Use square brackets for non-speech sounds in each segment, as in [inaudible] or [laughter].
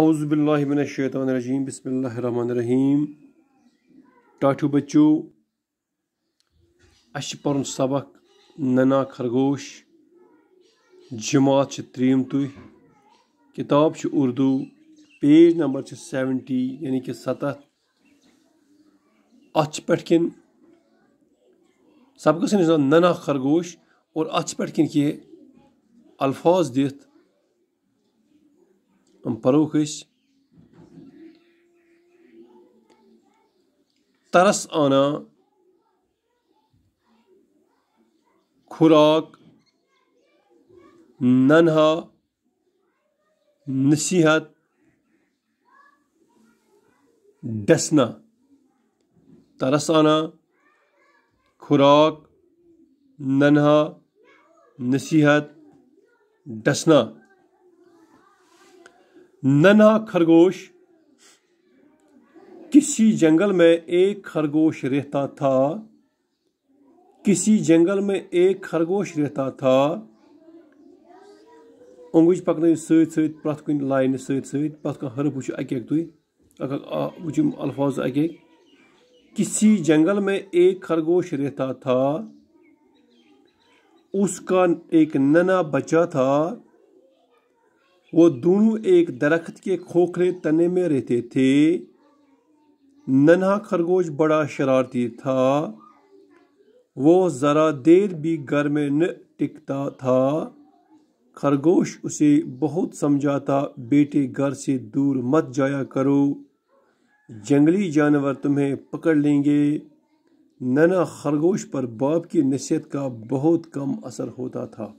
अज़बिल्लिमिनशैतरजीम बसमीम टाठ बच्चो अच्छे अ सबक नना खरगोश जमात त्रीम तु किताब उर्दू पेज नंबर सेवेंटी यानी कि सतह अच्छ पे किन सबकस नना खरगोश और अच्छ पे किन कह अल्फाज दिख پروکش ترس آنا خوراک ننها نصیحت دسنا ترس آنا خوراک ننها نصیحت دسنا नन्हा खरगोश किसी जंगल में एक खरगोश रहता था किसी जंगल में एक खरगोश रहता था उंगुज पकन सत प्रथ लाइन सत प्रथ हर्फ वो अक तुम वो अल्फाज अक किसी जंगल में एक खरगोश रहता था उसका एक नन्हा बच्चा था वो दोनों एक दरख्त के खोखले तने में रहते थे नन्हा खरगोश बड़ा शरारती था वो ज़रा देर भी घर में न टिकता था खरगोश उसे बहुत समझाता बेटे घर से दूर मत जाया करो जंगली जानवर तुम्हें पकड़ लेंगे नन्हा खरगोश पर बाप की नसीहत का बहुत कम असर होता था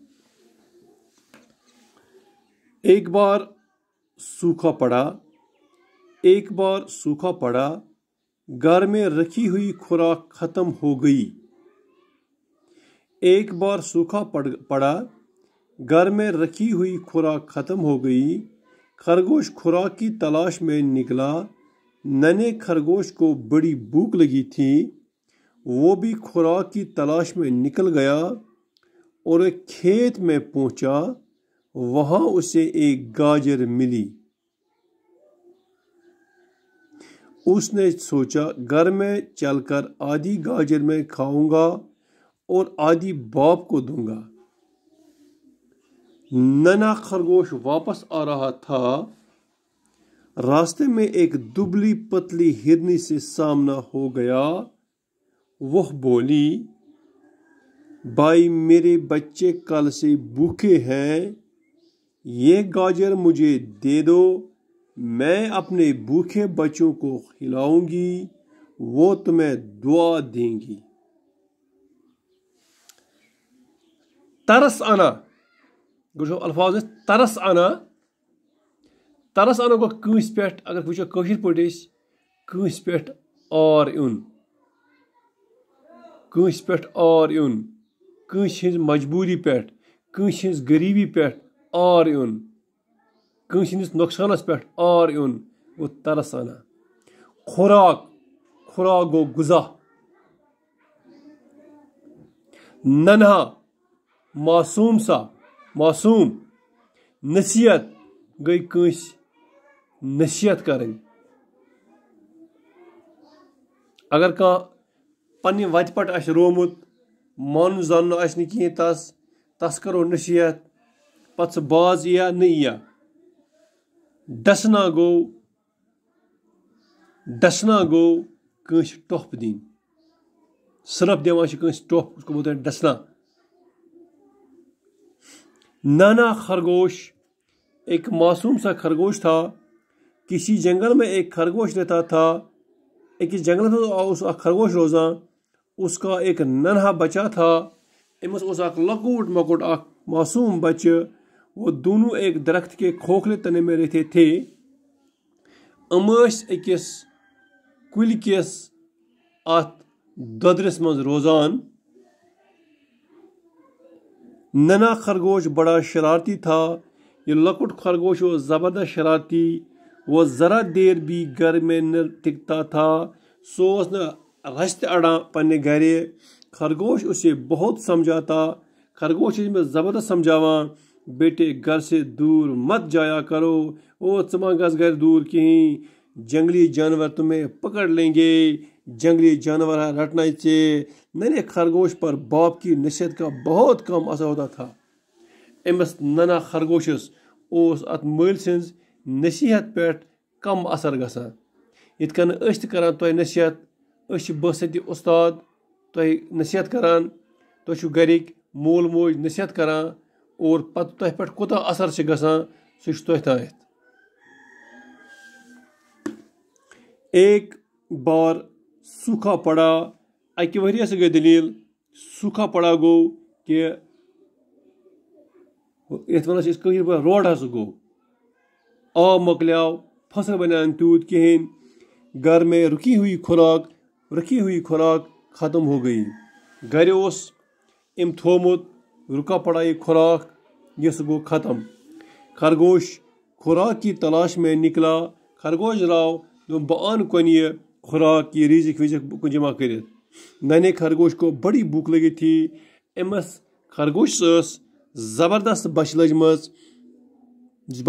एक बार सूखा पड़ा एक बार सूखा पड़ा घर में रखी हुई खुराक खत्म हो गई एक बार सूखा पड़ पड़ा घर में रखी हुई खुराक खत्म हो गई खरगोश खुराक की तलाश में निकला नन्हे खरगोश को बड़ी भूख लगी थी वो भी खुराक की तलाश में निकल गया और एक खेत में पहुंचा वहां उसे एक गाजर मिली उसने सोचा घर में चलकर आधी गाजर में खाऊंगा और आधी बाप को दूंगा नना खरगोश वापस आ रहा था रास्ते में एक दुबली पतली हिरनी से सामना हो गया वह बोली भाई मेरे बच्चे कल से भूखे हैं ये गाजर मुझे दे दो मैं अपने भूखे बच्चों को खिलाऊंगी वो तुम्हें दुआ देंगी तरस आना गुजो अल्फाज तरस आना तरस आना को कंस पे अगर वो कशिर पे कंस पे आर इन कंस पे और इन कंस हज मजबूरी पे कंस हज गरीबी पे آر یُن کٲنٛسہِ ہِنٛدِس نۄقصانَس پٮ۪ٹھ آر یُن گوٚو تَرَس اَنان خوراک خوراک گوٚو غذا نَنہا معصوٗم سا معصوٗم نصیٖحت گٔے کٲنٛسہِ نصیٖحت کَرٕنۍ اگر کانٛہہ پنٛنہِ وَتہِ پٮ۪ٹھ آسہِ روومُت مانُن زانُن آسہِ نہٕ کِہیٖنۍ تَس تَس کَرو نصیٖحت پتہٕ سُہ باز یِیا نہ یِیا ڈسنا گوٚو ڈسنا گوٚو کٲنٛسہِ ٹۄپھ دِنۍ سٕرَپھ دِوان چھِ کٲنٛسہِ ٹۄپھ یُس گوٚمُت ڈسنا नाना खरगोश एक मासूम सा खरगोश था किसी जंगल में एक खरगोश रहता था एक जंगल में उस खरगोश रोजा उसका एक नन्हा बच्चा था अमस उस लकूट मकूट मासूम बच्चे वो दोनों एक दरख्त के खोखले तने में रहते थे अम अकिस कुल किस अत ददरस मज रोजान नना खरगोश बड़ा शरारती था ये लकुट खरगोश वो ज़बरदस्त शरारती वो ज़रा देर भी घर में न टिकता था सो उस रश्त अड़ा पन्ने घरे खरगोश उसे बहुत समझाता खरगोश में ज़बरदस्त समझावा बेटे घर से दूर मत जाया करो ओ चमागस घर दूर कहीं जंगली जानवर तुम्हें पकड़ लेंगे जंगली जानवर रटना चे नन्हे खरगोश पर बाप की नसीहत का बहुत कम असर होता था अमस नना खरगोशस अत मल सज नसीहत पे कम असर ग इत करान तुह नसीहत बसती उस्ताद तुह नसीहत करान तुह गरिक मोल मोज नसीहत करान اور پَتہٕ تۄہہِ پٮ۪ٹھ کوٗتاہ اَثر چھُ گژھان سُہ چھُ تۄہہِ تانٮ۪تھ ایک بار سوٗکھا پڑا اَکہِ ؤریَس گٔے دٔلیٖل سوٗکھا پڑا گوٚو کہِ یَتھ وَنان چھِ أسۍ کٲشِر پٲٹھۍ روڈ ہسا گوٚو آب مۄکلیٛو فصٕل بَنیٛو نہٕ تیوٗت کِہیٖنۍ گَرٕ میں رُکی ہوئی خوراک رُکی ہوئی خوراک ختم ہو گٔے گَرِ اوس أمۍ تھوٚومُت रुका पड़ा ये खुराक यह गो ख़त्म खरगोश खुराक की तलाश में निकला खरगोश राव दोन बन कौन यह खुराक ये रिजिक विजिक जमा कर नने खरगोश को बड़ी भूख लगी थी अमस खरगोश ज़बरदस्त बच लजम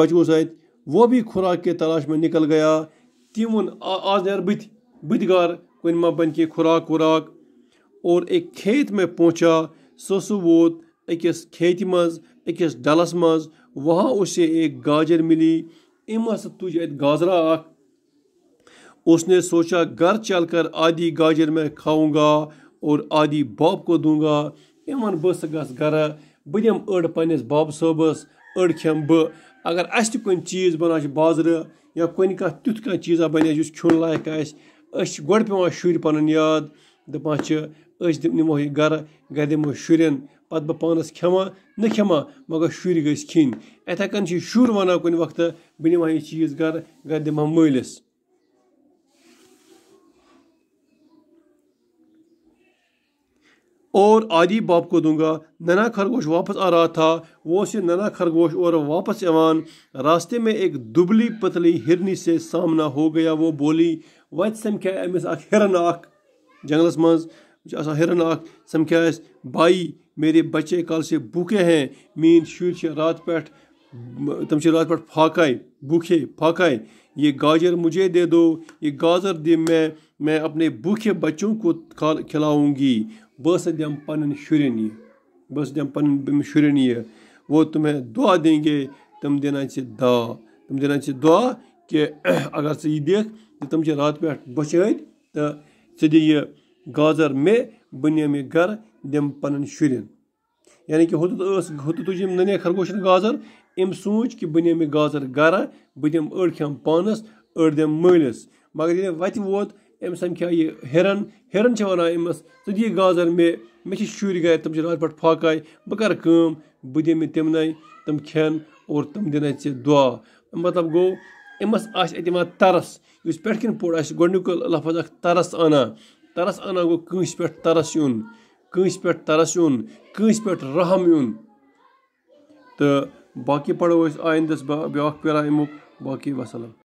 बचो सत वो भी खुराक के तलाश में निकल गया तम वोन आज नर बत बदार कुन मा बन के खुराक वुराक और एक खेत में पहुंचा सो सो वोत أکِس کھیتہِ منٛز أکِس ڈَلَس منٛز وہاں اُسے ایک گاجر مِلی أمۍ ہسا تُج اَتہِ گازرا اَکھ उसने सोचा घर चल कर आधी गाजर मैं खाऊँगा और आदि बाप को दूंगा इवन बह गस गर बह दम अड़ पनस बाप सबस अड़ खेम बह अगर अस कु चीज बनान बाजर या कुन कह तुथ कह चीज़ा बन खुन लायक आस गोड पे शुर् पन याद दपान निमो यह गर गर پَتہٕ بہٕ پانَس کھٮ۪وان نہٕ کھٮ۪وان مگر شُرۍ گٔژھۍ کھیٚنۍ یِتھَے کٔنۍ چھِ شُر وَنان کُنہِ وقتہٕ بہٕ نِمہٕ ہا یہِ چیٖز گَرٕ گَرِ دِمہٕ ہا مٲلِس और आदि बाप को दूंगा नन्हा खरगोश वापस आ रहा था वो से नन्हा खरगोश और वापस एवान रास्ते में एक दुबली पतली हिरनी से सामना हो गया वो बोली वत समख अमिस अख हिरन अख जंगलस मज हिरन अख समख बाई मेरे बच्चे कल से भूखे हैं मीन शुर रात पे तम से रात पे फाकाए भूखे फाकाए ये गाजर मुझे दे दो ये गाजर दे मैं मैं अपने भूखे बच्चों को खिलाऊंगी बस दम पन शुरन ये बस दम पन शुरन ये वो तुम्हें दुआ देंगे तुम देना से दा तुम देना से दुआ कि [clears throat] अगर ये देख तो से रात पे बचे तो दि गाजर मे बन मे घर دِمہٕ پَنٕنۍ شُرٮ۪ن یعنی کہِ ہوٚتَتھ ٲس ہوٚتَتھ تُج أمۍ نَنیا خرگوشَن گازَر أمۍ سوٗنٛچ کہِ بہٕ نِمہٕ یہِ گازَر گَرٕ بہٕ دِمہٕ أڑۍ کھٮ۪مہٕ پانَس أڑۍ دِمہٕ مٲلِس مگر ییٚلہِ وَتہِ ووت أمۍ سَمکھیا یہِ ہِرَن ہِرَن چھِ وَنان أمِس ژٕ دِ یہِ گازَر مےٚ مےٚ چھِ شُرۍ گَرِ تِم چھِ راتہٕ پٮ۪ٹھ فاقَے بہٕ کَرٕ کٲم بہٕ دِمہٕ تِمنٕے تِم کھٮ۪ن اور تِم دِنَے ژےٚ دُعا مطلب گوٚو أمِس آسہِ اَتہِ یِوان ترس یُس پٮ۪ٹھ کِنۍ پوٚر آسہِ گۄڈٕنیُک لفظ اَکھ ترس اَنان ترس اَنان گوٚو کٲنٛسہِ پٮ۪ٹھ ترس یُن کٲنٛسہِ پٮ۪ٹھ ترس یُن کٲنٛسہِ پٮ۪ٹھ رحم یُن تہٕ باقٕے پَرو أسۍ آیندَس بیٛاکھ پیرا اَمیُک باقٕے وَسَلَم